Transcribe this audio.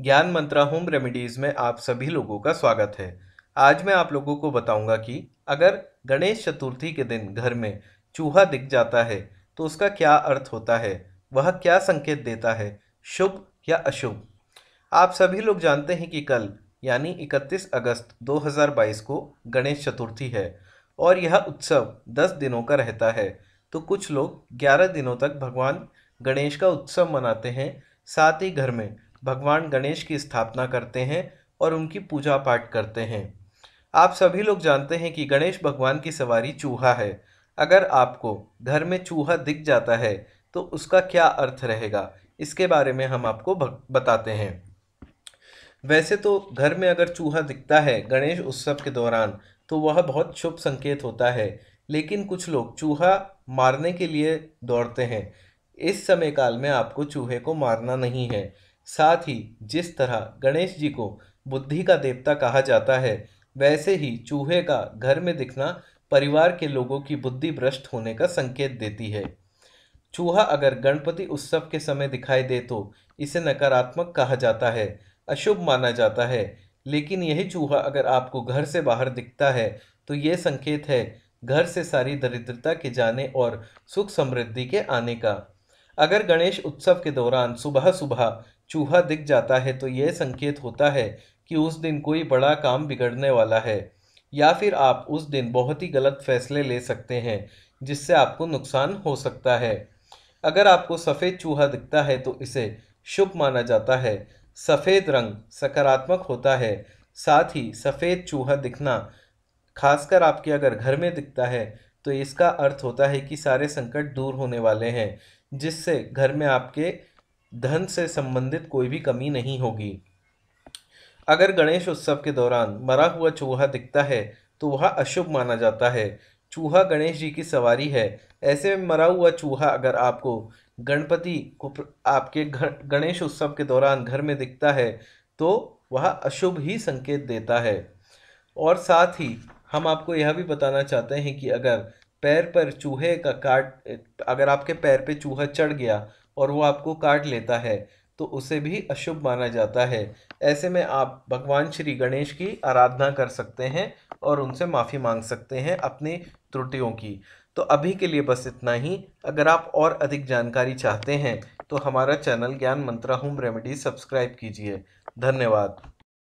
ज्ञान मंत्रा home remedies में आप सभी लोगों का स्वागत है आज मैं आप लोगों को बताऊंगा कि अगर गणेश चतुर्थी के दिन घर में चूहा दिख जाता है तो उसका क्या अर्थ होता है वह क्या संकेत देता है शुभ या अशुभ आप सभी लोग जानते हैं कि कल यानी 31 अगस्त 2022 को गणेश चतुर्थी है और यह उत्सव 10 दिनों का रहता है तो कुछ लोग 11 दिनों तक भगवान गणेश का उत्सव मनाते हैं साथ ही घर में भगवान गणेश की स्थापना करते हैं और उनकी पूजा पाठ करते हैं आप सभी लोग जानते हैं कि गणेश भगवान की सवारी चूहा है अगर आपको घर में चूहा दिख जाता है तो उसका क्या अर्थ रहेगा इसके बारे में हम आपको बताते हैं वैसे तो घर में अगर चूहा दिखता है गणेश उत्सव के दौरान तो वह बहुत शुभ संकेत होता है लेकिन कुछ लोग चूहा मारने के लिए दौड़ते हैं इस समय काल में आपको चूहे को मारना नहीं है साथ ही जिस तरह गणेश जी को बुद्धि का देवता कहा जाता है वैसे ही चूहे का घर में दिखना परिवार के लोगों की बुद्धि भ्रष्ट होने का संकेत देती है चूहा अगर गणपति उत्सव के समय दिखाई दे तो इसे नकारात्मक कहा जाता है अशुभ माना जाता है लेकिन यही चूहा अगर आपको घर से बाहर दिखता है तो ये संकेत है घर से सारी दरिद्रता के जाने और सुख समृद्धि के आने का अगर गणेश उत्सव के दौरान सुबह सुबह चूहा दिख जाता है तो यह संकेत होता है कि उस दिन कोई बड़ा काम बिगड़ने वाला है या फिर आप उस दिन बहुत ही गलत फैसले ले सकते हैं जिससे आपको नुकसान हो सकता है अगर आपको सफ़ेद चूहा दिखता है तो इसे शुभ माना जाता है सफ़ेद रंग सकारात्मक होता है साथ ही सफ़ेद चूहा दिखना खासकर आपके अगर घर में दिखता है तो इसका अर्थ होता है कि सारे संकट दूर होने वाले हैं जिससे घर में आपके धन से संबंधित कोई भी कमी नहीं होगी अगर गणेश उत्सव के दौरान मरा हुआ चूहा दिखता है तो वह अशुभ माना जाता है चूहा गणेश जी की सवारी है ऐसे में मरा हुआ चूहा अगर आपको गणपति को आपके गणेश उत्सव के दौरान घर में दिखता है तो वह अशुभ ही संकेत देता है और साथ ही हम आपको यह भी बताना चाहते हैं कि अगर पैर पर चूहे का काट अगर आपके पैर पे चूहा चढ़ गया और वो आपको काट लेता है तो उसे भी अशुभ माना जाता है ऐसे में आप भगवान श्री गणेश की आराधना कर सकते हैं और उनसे माफ़ी मांग सकते हैं अपनी त्रुटियों की तो अभी के लिए बस इतना ही अगर आप और अधिक जानकारी चाहते हैं तो हमारा चैनल ज्ञान मंत्रा होम रेमेडी सब्सक्राइब कीजिए धन्यवाद